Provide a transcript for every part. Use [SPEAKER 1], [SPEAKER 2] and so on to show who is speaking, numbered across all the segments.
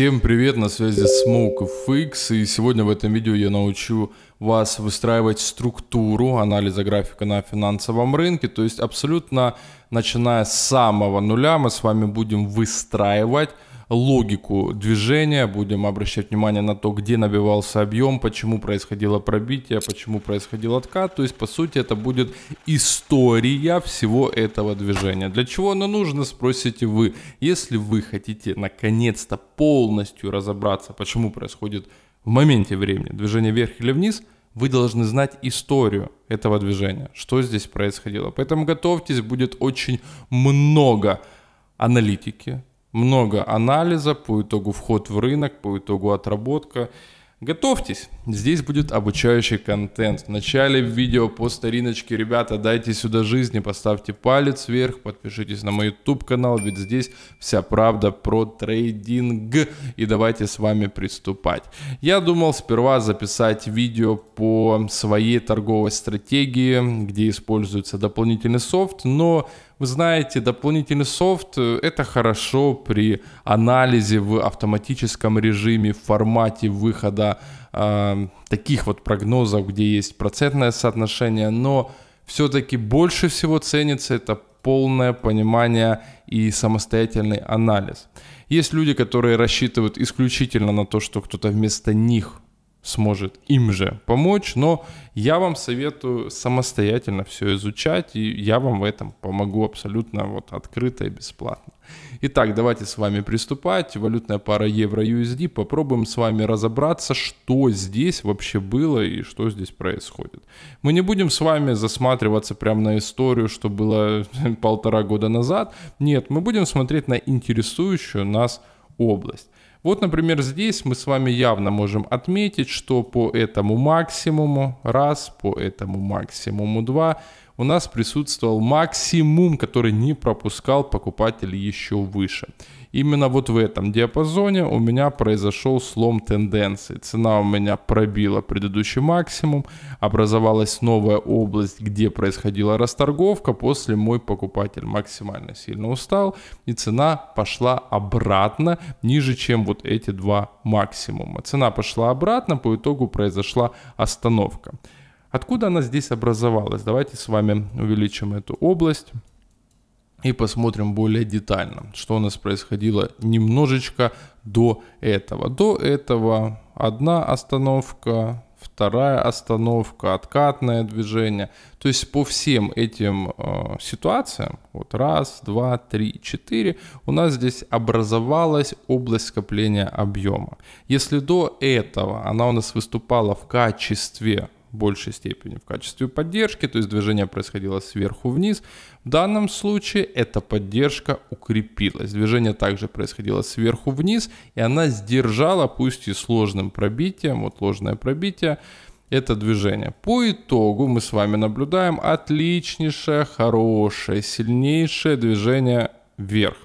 [SPEAKER 1] Всем привет, на связи Smoke и сегодня в этом видео я научу вас выстраивать структуру анализа графика на финансовом рынке, то есть абсолютно начиная с самого нуля мы с вами будем выстраивать логику движения, будем обращать внимание на то, где набивался объем, почему происходило пробитие, почему происходил откат. То есть, по сути, это будет история всего этого движения. Для чего оно нужно, спросите вы. Если вы хотите наконец-то полностью разобраться, почему происходит в моменте времени движение вверх или вниз – вы должны знать историю этого движения, что здесь происходило. Поэтому готовьтесь, будет очень много аналитики, много анализа по итогу вход в рынок, по итогу отработка. Готовьтесь, здесь будет обучающий контент. В начале видео по стариночке, ребята, дайте сюда жизни, поставьте палец вверх, подпишитесь на мой YouTube канал, ведь здесь вся правда про трейдинг. И давайте с вами приступать. Я думал сперва записать видео по своей торговой стратегии, где используется дополнительный софт, но вы знаете, дополнительный софт э, — это хорошо при анализе в автоматическом режиме, в формате выхода э, таких вот прогнозов, где есть процентное соотношение, но все-таки больше всего ценится это полное понимание и самостоятельный анализ. Есть люди, которые рассчитывают исключительно на то, что кто-то вместо них сможет им же помочь, но я вам советую самостоятельно все изучать, и я вам в этом помогу абсолютно вот открыто и бесплатно. Итак, давайте с вами приступать. Валютная пара евро-USD. Попробуем с вами разобраться, что здесь вообще было и что здесь происходит. Мы не будем с вами засматриваться прямо на историю, что было полтора года назад. Нет, мы будем смотреть на интересующую нас область. Вот, например, здесь мы с вами явно можем отметить, что по этому максимуму раз, по этому максимуму два у нас присутствовал максимум, который не пропускал покупатель еще выше. Именно вот в этом диапазоне у меня произошел слом тенденции. Цена у меня пробила предыдущий максимум, образовалась новая область, где происходила расторговка. После мой покупатель максимально сильно устал, и цена пошла обратно ниже, чем вот эти два максимума. Цена пошла обратно, по итогу произошла остановка. Откуда она здесь образовалась? Давайте с вами увеличим эту область и посмотрим более детально, что у нас происходило немножечко до этого. До этого одна остановка, вторая остановка, откатное движение. То есть по всем этим э, ситуациям, вот раз, два, три, четыре, у нас здесь образовалась область скопления объема. Если до этого она у нас выступала в качестве большей степени в качестве поддержки, то есть движение происходило сверху вниз. В данном случае эта поддержка укрепилась. Движение также происходило сверху вниз, и она сдержала, пусть и сложным пробитием, вот ложное пробитие, это движение. По итогу мы с вами наблюдаем отличнейшее, хорошее, сильнейшее движение вверх.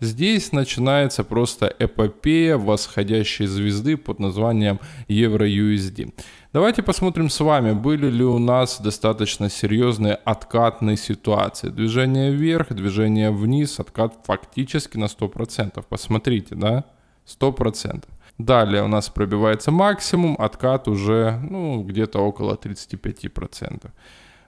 [SPEAKER 1] Здесь начинается просто эпопея восходящей звезды под названием евро EURUSD. Давайте посмотрим с вами, были ли у нас достаточно серьезные откатные ситуации. Движение вверх, движение вниз, откат фактически на 100%. Посмотрите, да? 100%. Далее у нас пробивается максимум, откат уже ну, где-то около 35%.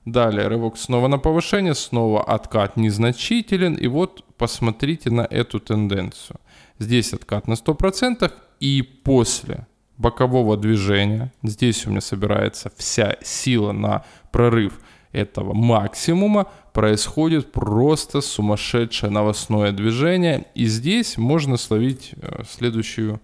[SPEAKER 1] Далее рывок снова на повышение, снова откат незначителен. И вот посмотрите на эту тенденцию. Здесь откат на 100% и после бокового движения. Здесь у меня собирается вся сила на прорыв этого максимума. Происходит просто сумасшедшее новостное движение. И здесь можно словить э, следующую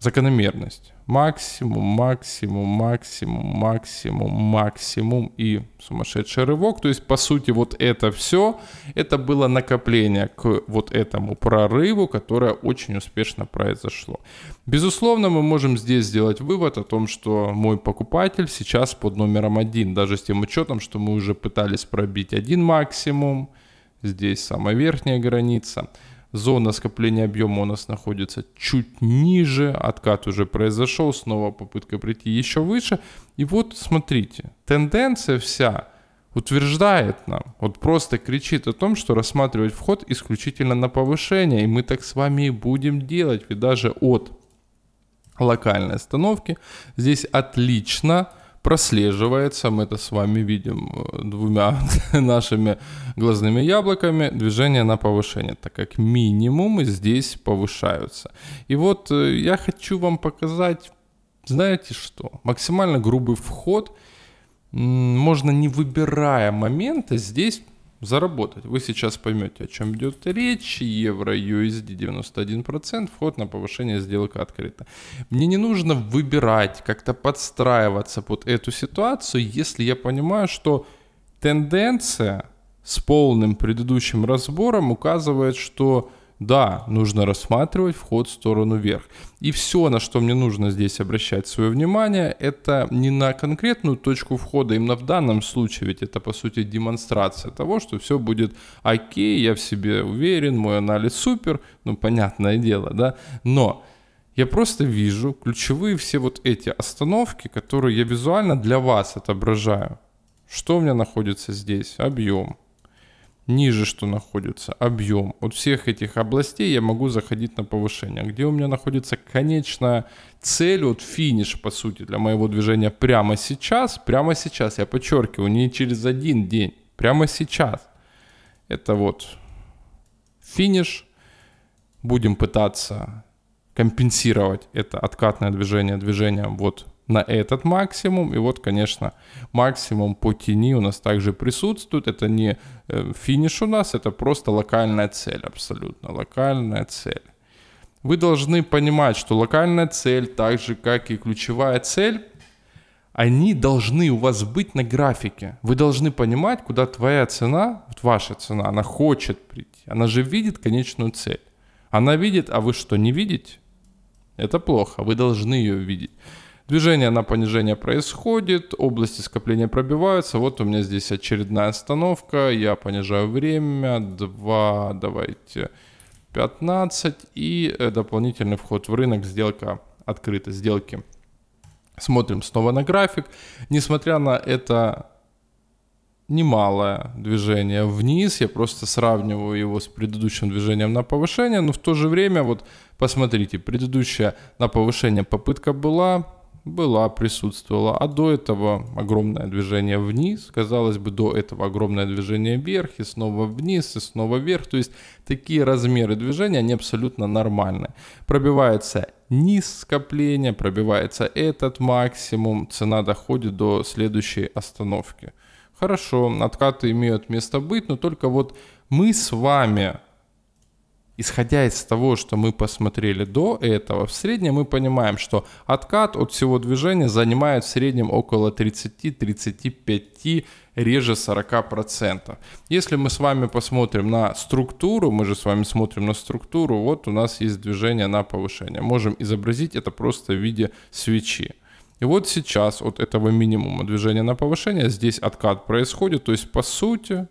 [SPEAKER 1] закономерность максимум, максимум, максимум, максимум, максимум и сумасшедший рывок. То есть, по сути, вот это все, это было накопление к вот этому прорыву, которое очень успешно произошло. Безусловно, мы можем здесь сделать вывод о том, что мой покупатель сейчас под номером один, даже с тем учетом, что мы уже пытались пробить один максимум, здесь самая верхняя граница – Зона скопления объема у нас находится чуть ниже, откат уже произошел, снова попытка прийти еще выше. И вот смотрите, тенденция вся утверждает нам, вот просто кричит о том, что рассматривать вход исключительно на повышение, и мы так с вами и будем делать, ведь даже от локальной остановки здесь отлично прослеживается, мы это с вами видим э, двумя нашими глазными яблоками, движение на повышение, так как минимумы здесь повышаются. И вот э, я хочу вам показать, знаете что, максимально грубый вход, можно не выбирая момента здесь заработать. Вы сейчас поймете, о чем идет речь. Евро, USD 91%, вход на повышение сделка открыто. Мне не нужно выбирать, как-то подстраиваться под эту ситуацию, если я понимаю, что тенденция с полным предыдущим разбором указывает, что да, нужно рассматривать вход в сторону вверх. И все, на что мне нужно здесь обращать свое внимание, это не на конкретную точку входа, именно в данном случае, ведь это по сути демонстрация того, что все будет окей, я в себе уверен, мой анализ супер, ну понятное дело, да, но я просто вижу ключевые все вот эти остановки, которые я визуально для вас отображаю. Что у меня находится здесь? Объем, ниже что находится, объем. От всех этих областей я могу заходить на повышение. Где у меня находится конечная цель, вот финиш, по сути, для моего движения прямо сейчас, прямо сейчас, я подчеркиваю, не через один день, прямо сейчас. Это вот финиш. Будем пытаться компенсировать это откатное движение движением вот на этот максимум. И вот, конечно, максимум по тени у нас также присутствует. Это не э, финиш у нас, это просто локальная цель, абсолютно локальная цель. Вы должны понимать, что локальная цель, так же как и ключевая цель, они должны у вас быть на графике. Вы должны понимать, куда твоя цена, вот ваша цена, она хочет прийти. Она же видит конечную цель. Она видит, а вы что, не видите? Это плохо, вы должны ее видеть. Движение на понижение происходит, области скопления пробиваются. Вот у меня здесь очередная остановка. Я понижаю время. 2, давайте, 15. И э, дополнительный вход в рынок. Сделка открыта. Сделки. Смотрим снова на график. Несмотря на это немалое движение вниз. Я просто сравниваю его с предыдущим движением на повышение. Но в то же время, вот посмотрите, предыдущая на повышение попытка была, была, присутствовала, а до этого огромное движение вниз, казалось бы, до этого огромное движение вверх, и снова вниз, и снова вверх, то есть такие размеры движения, они абсолютно нормальны. Пробивается низ скопления, пробивается этот максимум, цена доходит до следующей остановки. Хорошо, откаты имеют место быть, но только вот мы с вами исходя из того, что мы посмотрели до этого, в среднем мы понимаем, что откат от всего движения занимает в среднем около 30-35, реже 40%. Если мы с вами посмотрим на структуру, мы же с вами смотрим на структуру, вот у нас есть движение на повышение. Можем изобразить это просто в виде свечи. И вот сейчас от этого минимума движения на повышение здесь откат происходит, то есть по сути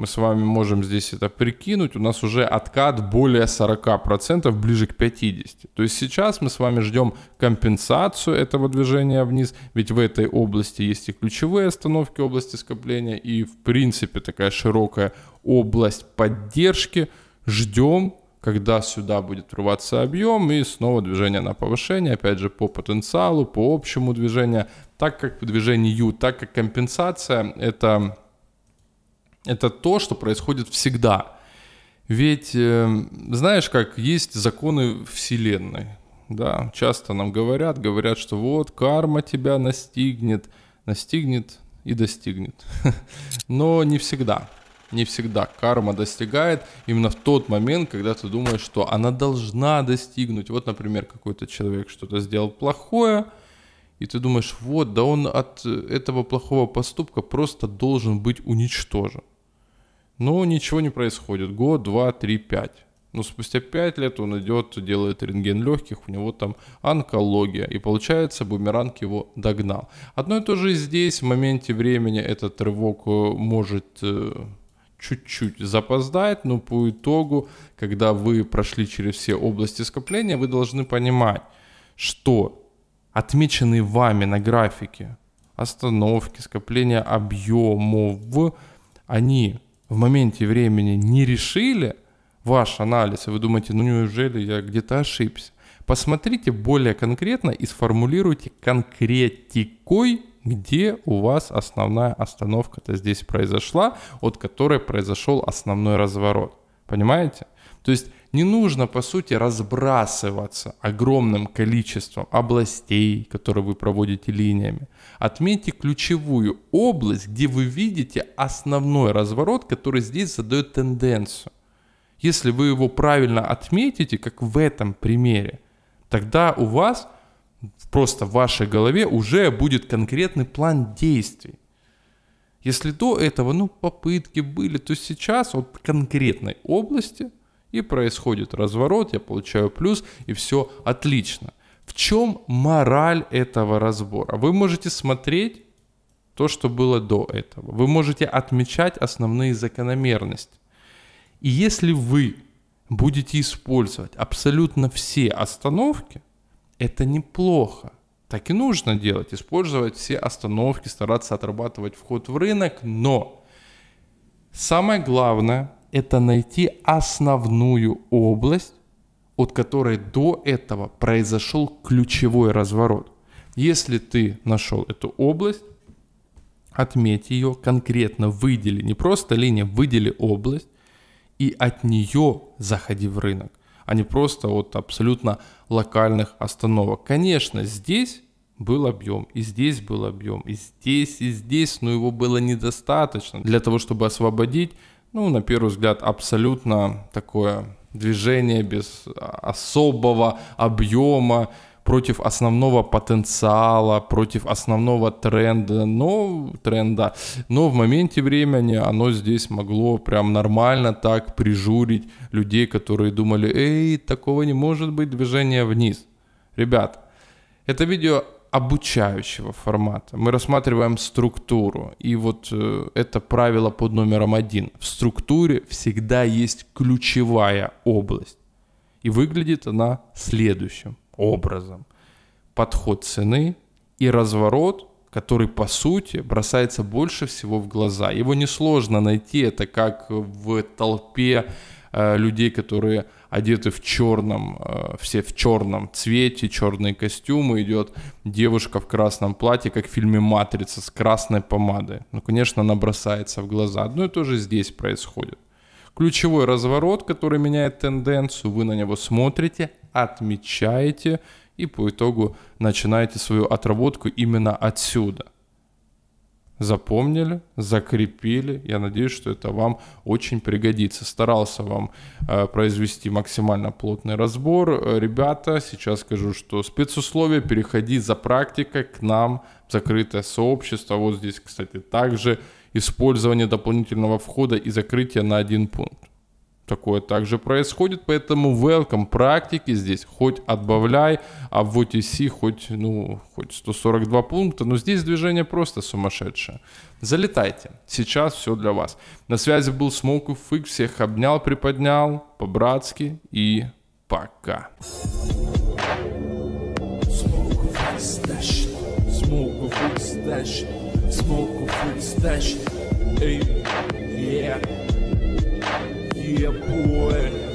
[SPEAKER 1] мы с вами можем здесь это прикинуть, у нас уже откат более 40%, ближе к 50%. То есть сейчас мы с вами ждем компенсацию этого движения вниз, ведь в этой области есть и ключевые остановки области скопления, и в принципе такая широкая область поддержки. Ждем, когда сюда будет врываться объем и снова движение на повышение, опять же по потенциалу, по общему движению, так как движение U, так как компенсация это это то, что происходит всегда. Ведь, э, знаешь, как есть законы Вселенной. Да, часто нам говорят, говорят, что вот карма тебя настигнет, настигнет и достигнет. Но не всегда. Не всегда карма достигает именно в тот момент, когда ты думаешь, что она должна достигнуть. Вот, например, какой-то человек что-то сделал плохое, и ты думаешь, вот, да он от этого плохого поступка просто должен быть уничтожен. Но ничего не происходит. Год, два, три, пять. Но спустя 5 лет он идет, делает рентген легких, у него там онкология. И получается, бумеранг его догнал. Одно и то же и здесь, в моменте времени этот рывок э, может э, чуть-чуть запоздать, но по итогу, когда вы прошли через все области скопления, вы должны понимать, что отмеченные вами на графике остановки, скопления объемов, они в моменте времени не решили ваш анализ, и вы думаете, ну неужели я где-то ошибся, посмотрите более конкретно и сформулируйте конкретикой, где у вас основная остановка-то здесь произошла, от которой произошел основной разворот. Понимаете? То есть не нужно, по сути, разбрасываться огромным количеством областей, которые вы проводите линиями. Отметьте ключевую область, где вы видите основной разворот, который здесь задает тенденцию. Если вы его правильно отметите, как в этом примере, тогда у вас просто в вашей голове уже будет конкретный план действий. Если до этого, ну, попытки были, то сейчас вот конкретной области – и происходит разворот, я получаю плюс, и все отлично. В чем мораль этого разбора? Вы можете смотреть то, что было до этого. Вы можете отмечать основные закономерности. И если вы будете использовать абсолютно все остановки, это неплохо. Так и нужно делать, использовать все остановки, стараться отрабатывать вход в рынок, но самое главное –– это найти основную область, от которой до этого произошел ключевой разворот. Если ты нашел эту область, отметь ее, конкретно выдели, не просто линия, выдели область, и от нее заходи в рынок, а не просто от абсолютно локальных остановок. Конечно, здесь был объем, и здесь был объем, и здесь, и здесь, но его было недостаточно для того, чтобы освободить ну, на первый взгляд, абсолютно такое движение без а, особого объема, против основного потенциала, против основного тренда, но ну, тренда, но в моменте времени оно здесь могло прям нормально так прижурить людей, которые думали, эй, такого не может быть движение вниз. Ребят, это видео обучающего формата. Мы рассматриваем структуру. И вот э, это правило под номером один. В структуре всегда есть ключевая область. И выглядит она следующим образом. Подход цены и разворот, который по сути бросается больше всего в глаза. Его несложно найти. Это как в толпе Э, людей, которые одеты в черном, э, все в черном цвете, черные костюмы, идет девушка в красном платье, как в фильме «Матрица», с красной помадой. Ну, конечно, она бросается в глаза. Одно и то же здесь происходит. Ключевой разворот, который меняет тенденцию, вы на него смотрите, отмечаете и по итогу начинаете свою отработку именно отсюда – запомнили, закрепили. Я надеюсь, что это вам очень пригодится. Старался вам э, произвести максимально плотный разбор. Э, ребята, сейчас скажу, что спецусловия, переходи за практикой к нам в закрытое сообщество. Вот здесь, кстати, также использование дополнительного входа и закрытие на один пункт такое также происходит, поэтому welcome практики здесь хоть отбавляй, а в OTC хоть, ну, хоть 142 пункта, но здесь движение просто сумасшедшее. Залетайте, сейчас все для вас. На связи был Smoke Fix, всех обнял, приподнял, по-братски и пока. Smoke Fix Smoke Fix Smoke Fix yeah. boy.